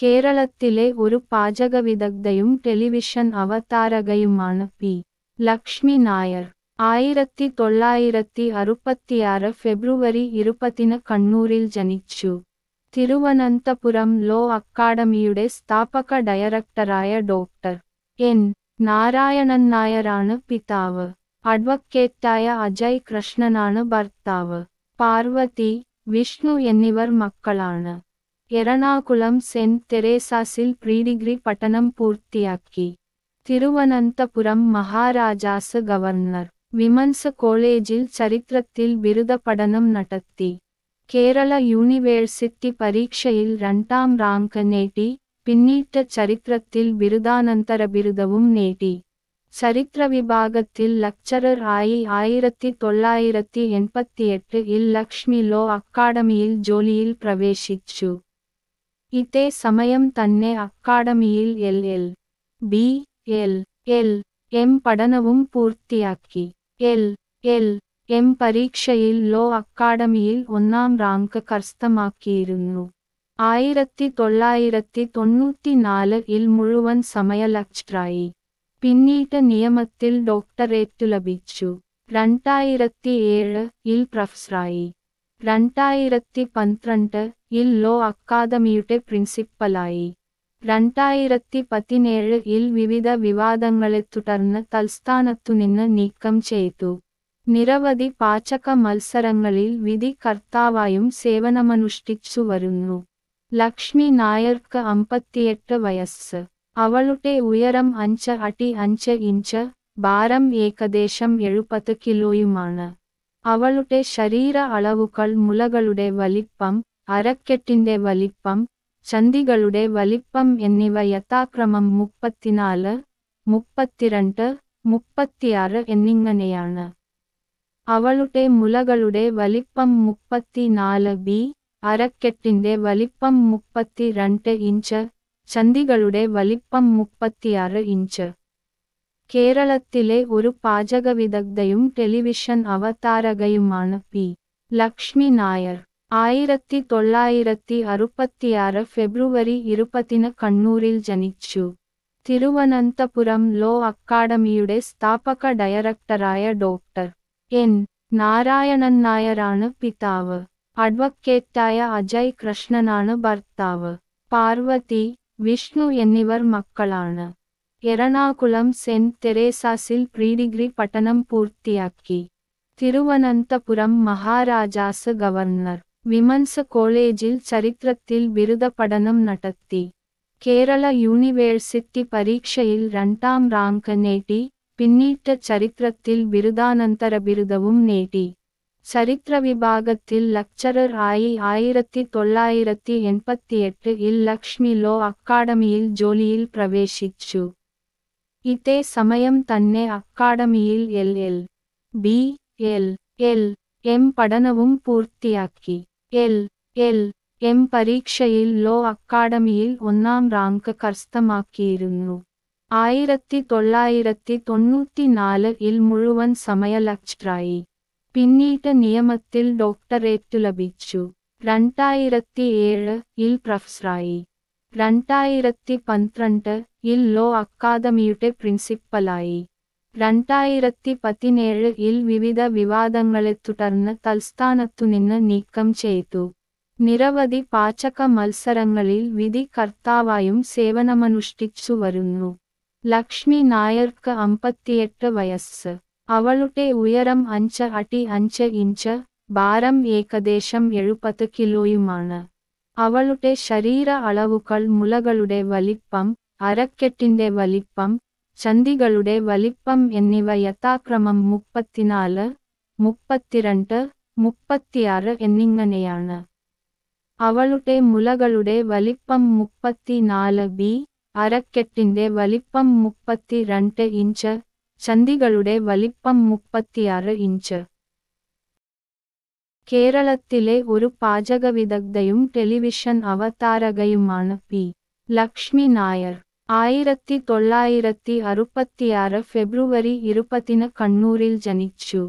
കേരളത്തിലെ ഒരു പാചക വിദഗ്ധയും ടെലിവിഷൻ അവതാരകയുമാണ് പി ലക്ഷ്മി നായർ ആയിരത്തി തൊള്ളായിരത്തി അറുപത്തിയാറ് ഫെബ്രുവരി ഇരുപതിന് കണ്ണൂരിൽ ജനിച്ചു തിരുവനന്തപുരം ലോ അക്കാഡമിയുടെ സ്ഥാപക ഡയറക്ടറായ ഡോക്ടർ എൻ നാരായണൻ നായരാണ് പിതാവ് അഡ്വക്കേറ്റായ അജയ് കൃഷ്ണനാണ് ഭർത്താവ് പാർവതി വിഷ്ണു എന്നിവർ മക്കളാണ് എറണാകുളം സെന്റ് തെരേസാസിൽ പ്രീഡിഗ്രി പഠനം പൂർത്തിയാക്കി തിരുവനന്തപുരം മഹാരാജാസ് ഗവർണർ വിമൻസ് കോളേജിൽ ചരിത്രത്തിൽ ബിരുദ പഠനം നടത്തി കേരള യൂണിവേഴ്സിറ്റി പരീക്ഷയിൽ രണ്ടാം റാങ്ക് നേടി പിന്നീട് ചരിത്രത്തിൽ ബിരുദാനന്തര ബിരുദവും നേടി ചരിത്ര വിഭാഗത്തിൽ ലക്ചറർ ആയി ആയിരത്തി തൊള്ളായിരത്തി എൺപത്തിയെട്ട് ഇൽ ലക്ഷ്മി ലോ അക്കാഡമിയിൽ ജോലിയിൽ പ്രവേശിച്ചു ഇതേ സമയം തന്നെ അക്കാഡമിയിൽ L L B L L M പഠനവും പൂർത്തിയാക്കി എൽ എൽ എം പരീക്ഷയിൽ ലോ അക്കാഡമിയിൽ ഒന്നാം റാങ്ക് കരസ്ഥമാക്കിയിരുന്നു ആയിരത്തി തൊള്ളായിരത്തി തൊണ്ണൂറ്റിനാലിൽ മുഴുവൻ സമയ ലക്ഷ്റായി പിന്നീട് നിയമത്തിൽ ഡോക്ടറേറ്റ് ലഭിച്ചു രണ്ടായിരത്തി ഏഴ് ഇൽ പ്രൊഫസറായി രണ്ടായിരത്തി പന്ത്രണ്ട് ഇൽ ലോ അക്കാദമിയുടെ പ്രിൻസിപ്പലായി രണ്ടായിരത്തി പതിനേഴ് ഇൽ വിവിധ വിവാദങ്ങളെ തുടർന്ന് തൽസ്ഥാനത്തുനിന്ന് നീക്കം ചെയ്തു നിരവധി പാചക മത്സരങ്ങളിൽ വിധി കർത്താവായും സേവനമനുഷ്ഠിച്ചു വരുന്നു ലക്ഷ്മി നായർക്ക് അമ്പത്തിയെട്ട് വയസ്സ് അവളുടെ ഉയരം അഞ്ച് അടി അഞ്ച് ഇഞ്ച് ഭാരം ഏകദേശം എഴുപത് കിലോയുമാണ് അവളുടെ ശരീര അളവുകൾ മുലകളുടെ വലിപ്പം അരക്കെട്ടിന്റെ വലിപ്പം ചന്തികളുടെ വലിപ്പം എന്നിവ യഥാക്രമം മുപ്പത്തിനാല് മുപ്പത്തിരണ്ട് മുപ്പത്തിയാറ് എന്നിങ്ങനെയാണ് അവളുടെ മുലകളുടെ വലിപ്പം മുപ്പത്തിനാല് ബി അരക്കെട്ടിന്റെ വലിപ്പം മുപ്പത്തിരണ്ട് ഇഞ്ച് ചന്തികളുടെ വലിപ്പം മുപ്പത്തിയാറ് ഇഞ്ച് കേരളത്തിലെ ഒരു പാചക വിദഗ്ധയും ടെലിവിഷൻ അവതാരകയുമാണ് പി ലക്ഷ്മി നായർ ആയിരത്തി തൊള്ളായിരത്തി അറുപത്തിയാറ് ഫെബ്രുവരി ഇരുപത്തിന് കണ്ണൂരിൽ ജനിച്ചു തിരുവനന്തപുരം ലോ അക്കാഡമിയുടെ സ്ഥാപക ഡയറക്ടറായ ഡോക്ടർ എൻ നാരായണൻ നായരാണ് പിതാവ് അഡ്വക്കേറ്റായ അജയ് കൃഷ്ണനാണ് ഭർത്താവ് പാർവതി വിഷ്ണു എന്നിവർ മക്കളാണ് എറണാകുളം സെന്റ് തെരേസാസിൽ ഡിഗ്രി പഠനം പൂർത്തിയാക്കി തിരുവനന്തപുരം മഹാരാജാസ് ഗവർണർ വിമൻസ് കോളേജിൽ ചരിത്രത്തിൽ ബിരുദ പഠനം നടത്തി കേരള യൂണിവേഴ്സിറ്റി പരീക്ഷയിൽ രണ്ടാം റാങ്ക് നേടി പിന്നീട് ചരിത്രത്തിൽ ബിരുദാനന്തര ബിരുദവും നേടി ചരിത്ര വിഭാഗത്തിൽ ലക്ചറർ ആയി ആയിരത്തി തൊള്ളായിരത്തി എൺപത്തിയെട്ട് ഇൽ ലക്ഷ്മി ലോ അക്കാഡമിയിൽ ജോലിയിൽ പ്രവേശിച്ചു ഇതേ സമയം തന്നെ അക്കാഡമിയിൽ L L B L L M പഠനവും പൂർത്തിയാക്കി എൽ എൽ എം പരീക്ഷയിൽ ലോ അക്കാഡമിയിൽ ഒന്നാം റാങ്ക് കരസ്ഥമാക്കിയിരുന്നു ആയിരത്തി തൊള്ളായിരത്തി തൊണ്ണൂറ്റിനാല് ഇൽ മുഴുവൻ സമയ ലക്ഷറായി പിന്നീട് നിയമത്തിൽ ഡോക്ടറേറ്റ് ലഭിച്ചു രണ്ടായിരത്തി ഏഴ് ഇൽ പ്രൊഫസറായി രണ്ടായിരത്തി പന്ത്രണ്ട് ഇൽ ലോ അക്കാദമിയുടെ പ്രിൻസിപ്പലായി രണ്ടായിരത്തി പതിനേഴിൽ ഇൽ വിവിധ വിവാദങ്ങളെ തുടർന്ന് തൽസ്ഥാനത്തുനിന്ന് നീക്കം ചെയ്തു നിരവധി പാചക മത്സരങ്ങളിൽ വിധി കർത്താവായും സേവനമനുഷ്ഠിച്ചു വരുന്നു ലക്ഷ്മി നായർക്ക് അമ്പത്തിയെട്ട് വയസ്സ് അവളുടെ ഉയരം അഞ്ച് അടി അഞ്ച് ഇഞ്ച് ഭാരം ഏകദേശം എഴുപത് കിലോയുമാണ് അവളുടെ ശരീര അളവുകൾ മുലകളുടെ വലിപ്പം അരക്കെട്ടിന്റെ വലിപ്പം ചന്തികളുടെ വലിപ്പം എന്നിവ യഥാക്രമം മുപ്പത്തിനാല് മുപ്പത്തിരണ്ട് മുപ്പത്തിയാറ് എന്നിങ്ങനെയാണ് അവളുടെ മുലകളുടെ വലിപ്പം മുപ്പത്തിനാല് ബി അരക്കെട്ടിന്റെ വലിപ്പം മുപ്പത്തിരണ്ട് ഇഞ്ച് ചന്തികളുടെ വലിപ്പം മുപ്പത്തിയാറ് ഇഞ്ച് കേരളത്തിലെ ഒരു പാചകവിദഗ്ധയും ടെലിവിഷൻ അവതാരകയുമാണ് പി ലക്ഷ്മി നായർ ആയിരത്തി തൊള്ളായിരത്തി അറുപത്തിയാറ് ഫെബ്രുവരി ഇരുപത്തിന് കണ്ണൂരിൽ ജനിച്ചു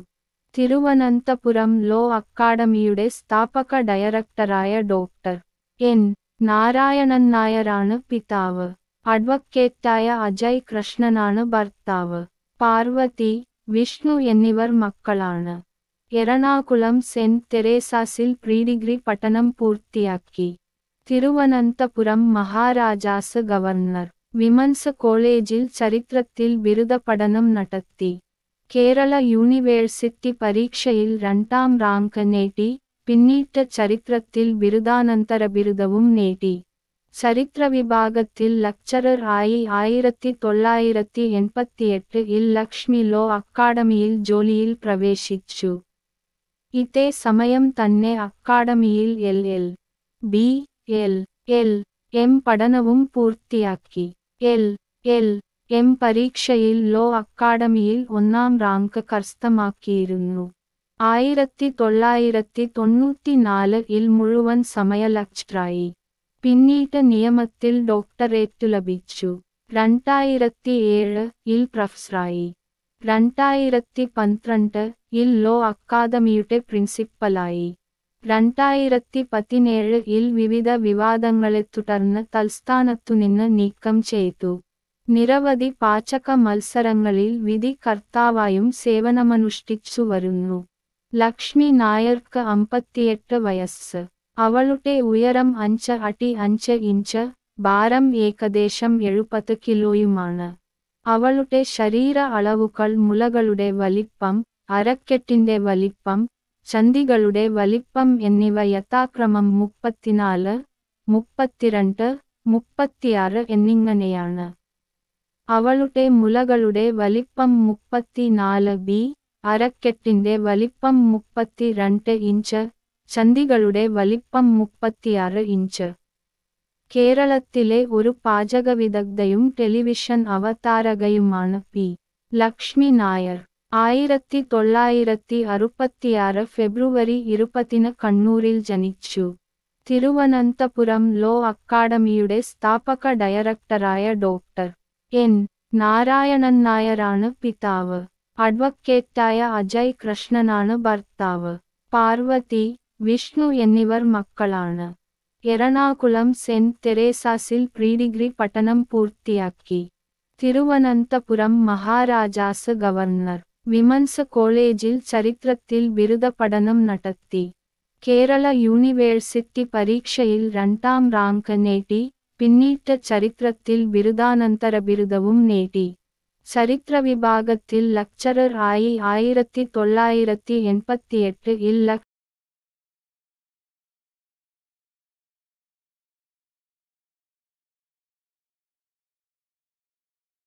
തിരുവനന്തപുരം ലോ അക്കാഡമിയുടെ സ്ഥാപക ഡയറക്ടറായ ഡോക്ടർ എൻ നാരായണൻ നായരാണ് പിതാവ് അഡ്വക്കേറ്റായ അജയ് കൃഷ്ണനാണ് ഭർത്താവ് പാർവതി വിഷ്ണു എന്നിവർ മക്കളാണ് എറണാകുളം സെന്റ് തെരേസാസിൽ പ്രീഡിഗ്രി പഠനം പൂർത്തിയാക്കി തിരുവനന്തപുരം മഹാരാജാസ് ഗവർണർ വിമൻസ് കോളേജിൽ ചരിത്രത്തിൽ ബിരുദ പഠനം നടത്തി കേരള യൂണിവേഴ്സിറ്റി പരീക്ഷയിൽ രണ്ടാം റാങ്ക് നേടി പിന്നീട് ചരിത്രത്തിൽ ബിരുദാനന്തര ബിരുദവും നേടി ചരിത്ര വിഭാഗത്തിൽ ലക്ചറർ ആയി ആയിരത്തി തൊള്ളായിരത്തി എൺപത്തിയെട്ട് ഇൽ ലക്ഷ്മി ലോ അക്കാഡമിയിൽ ജോലിയിൽ പ്രവേശിച്ചു ഇതേ സമയം തന്നെ അക്കാഡമിയിൽ L L B L L M പഠനവും പൂർത്തിയാക്കി എൽ എൽ എം പരീക്ഷയിൽ ലോ അക്കാഡമിയിൽ ഒന്നാം റാങ്ക് കരസ്ഥമാക്കിയിരുന്നു ആയിരത്തി തൊള്ളായിരത്തി തൊണ്ണൂറ്റിനാല് ഇൽ മുഴുവൻ സമയ ലക്ചറായി പിന്നീട് നിയമത്തിൽ ഡോക്ടറേറ്റ് ലഭിച്ചു രണ്ടായിരത്തി ഏഴ് ഇൽ പ്രൊഫസറായി രണ്ടായിരത്തി പന്ത്രണ്ട് ഇൽ ലോ അക്കാദമിയുടെ പ്രിൻസിപ്പലായി രണ്ടായിരത്തി പതിനേഴ് വിവിധ വിവാദങ്ങളെ തുടർന്ന് തൽസ്ഥാനത്തുനിന്ന് നീക്കം ചെയ്തു നിരവധി പാചക മത്സരങ്ങളിൽ കർത്താവായും സേവനമനുഷ്ഠിച്ചു വരുന്നു ലക്ഷ്മി നായർക്ക് അമ്പത്തിയെട്ട് വയസ്സ് അവളുടെ ഉയരം അഞ്ച് അടി അഞ്ച് ഇഞ്ച് ഭാരം ഏകദേശം എഴുപത് കിലോയുമാണ് അവളുടെ ശരീര അളവുകൾ മുലകളുടെ വലിപ്പം അരക്കെട്ടിന്റെ വലിപ്പം ചന്തികളുടെ വലിപ്പം എന്നിവ യഥാക്രമം മുപ്പത്തിനാല് മുപ്പത്തിരണ്ട് മുപ്പത്തിയാറ് എന്നിങ്ങനെയാണ് അവളുടെ മുലകളുടെ വലിപ്പം മുപ്പത്തിനാല് ബി അരക്കെട്ടിന്റെ വലിപ്പം മുപ്പത്തിരണ്ട് ഇഞ്ച് ചന്തികളുടെ വലിപ്പം മുപ്പത്തിയാറ് ഇഞ്ച് കേരളത്തിലെ ഒരു പാചക വിദഗ്ധയും ടെലിവിഷൻ അവതാരകയുമാണ് പി ലക്ഷ്മി നായർ ആയിരത്തി തൊള്ളായിരത്തി അറുപത്തിയാറ് ഫെബ്രുവരി ഇരുപത്തിന് കണ്ണൂരിൽ ജനിച്ചു തിരുവനന്തപുരം ലോ അക്കാഡമിയുടെ സ്ഥാപക ഡയറക്ടറായ ഡോക്ടർ എൻ നാരായണൻ നായരാണ് പിതാവ് അഡ്വക്കേറ്റായ അജയ് കൃഷ്ണനാണ് ഭർത്താവ് പാർവതി വിഷ്ണു എന്നിവർ മക്കളാണ് എറണാകുളം സെന്റ് തെരേസാസിൽ ഡിഗ്രി പഠനം പൂർത്തിയാക്കി തിരുവനന്തപുരം മഹാരാജാസ് ഗവർണർ വിമൻസ് കോളേജിൽ ചരിത്രത്തിൽ ബിരുദ പഠനം നടത്തി കേരള യൂണിവേഴ്സിറ്റി പരീക്ഷയിൽ രണ്ടാം റാങ്ക് നേടി പിന്നീട് ചരിത്രത്തിൽ ബിരുദാനന്തര ബിരുദവും നേടി ചരിത്ര വിഭാഗത്തിൽ ലക്ചറർ ആയി ആയിരത്തി തൊള്ളായിരത്തി എൺപത്തിയെട്ട് ഇൽ